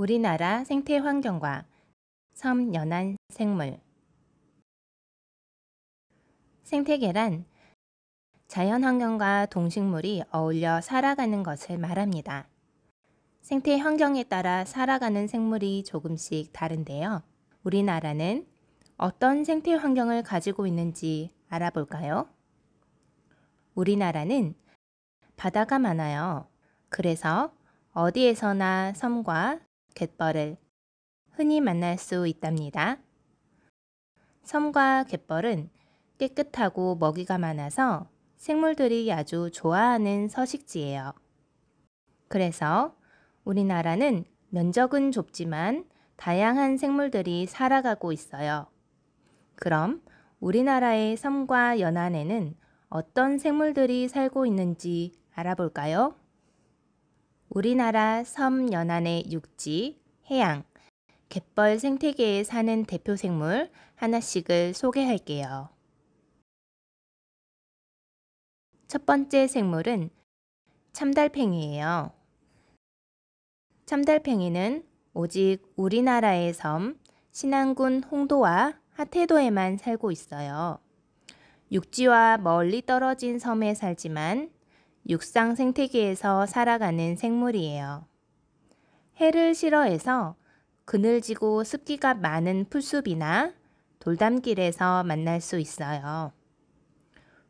우리나라 생태 환경과 섬 연안 생물 생태계란 자연 환경과 동식물이 어울려 살아가는 것을 말합니다. 생태 환경에 따라 살아가는 생물이 조금씩 다른데요. 우리나라는 어떤 생태 환경을 가지고 있는지 알아볼까요? 우리나라는 바다가 많아요. 그래서 어디에서나 섬과 갯벌을 흔히 만날 수 있답니다. 섬과 갯벌은 깨끗하고 먹이가 많아서 생물들이 아주 좋아하는 서식지예요. 그래서 우리나라는 면적은 좁지만 다양한 생물들이 살아가고 있어요. 그럼 우리나라의 섬과 연안에는 어떤 생물들이 살고 있는지 알아볼까요? 우리나라 섬 연안의 육지, 해양, 갯벌 생태계에 사는 대표 생물 하나씩을 소개할게요. 첫 번째 생물은 참달팽이예요. 참달팽이는 오직 우리나라의 섬 신안군 홍도와 하태도에만 살고 있어요. 육지와 멀리 떨어진 섬에 살지만 육상 생태계에서 살아가는 생물이에요. 해를 싫어해서 그늘지고 습기가 많은 풀숲이나 돌담길에서 만날 수 있어요.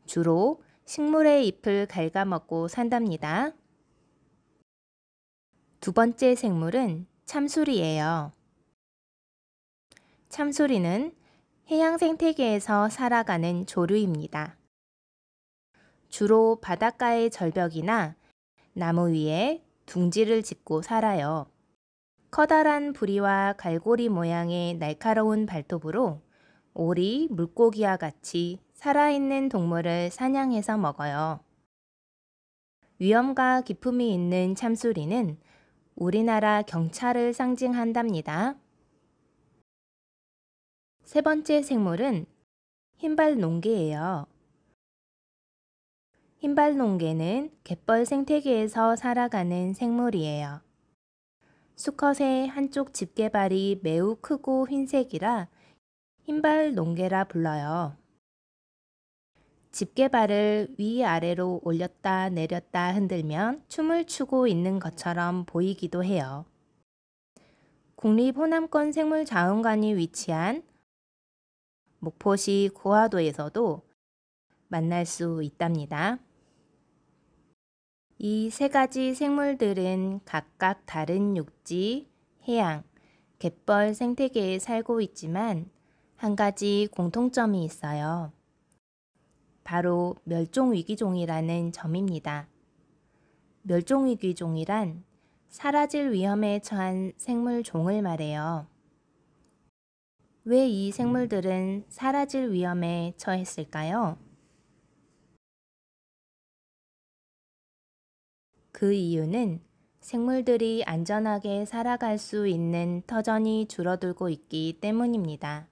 주로 식물의 잎을 갉아먹고 산답니다. 두 번째 생물은 참수리예요. 참수리는 해양 생태계에서 살아가는 조류입니다. 주로 바닷가의 절벽이나 나무 위에 둥지를 짓고 살아요. 커다란 부리와 갈고리 모양의 날카로운 발톱으로 오리, 물고기와 같이 살아있는 동물을 사냥해서 먹어요. 위험과 기품이 있는 참수리는 우리나라 경찰을 상징한답니다. 세 번째 생물은 흰발 농개예요. 흰발농개는 갯벌 생태계에서 살아가는 생물이에요. 수컷의 한쪽 집게발이 매우 크고 흰색이라 흰발농개라 불러요. 집게발을 위아래로 올렸다 내렸다 흔들면 춤을 추고 있는 것처럼 보이기도 해요. 국립호남권 생물자원관이 위치한 목포시 고화도에서도 만날 수 있답니다. 이 세 가지 생물들은 각각 다른 육지, 해양, 갯벌 생태계에 살고 있지만 한 가지 공통점이 있어요. 바로 멸종위기종이라는 점입니다. 멸종위기종이란 사라질 위험에 처한 생물종을 말해요. 왜 이 생물들은 사라질 위험에 처했을까요? 그 이유는 생물들이 안전하게 살아갈 수 있는 터전이 줄어들고 있기 때문입니다.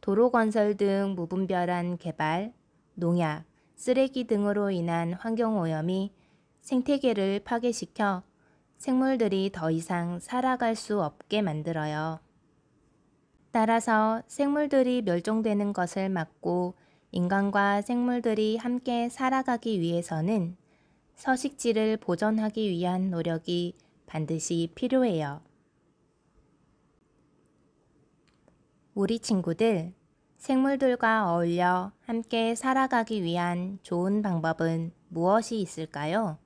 도로 건설 등 무분별한 개발, 농약, 쓰레기 등으로 인한 환경오염이 생태계를 파괴시켜 생물들이 더 이상 살아갈 수 없게 만들어요. 따라서 생물들이 멸종되는 것을 막고 인간과 생물들이 함께 살아가기 위해서는 서식지를 보존하기 위한 노력이 반드시 필요해요. 우리 친구들, 생물들과 어울려 함께 살아가기 위한 좋은 방법은 무엇이 있을까요?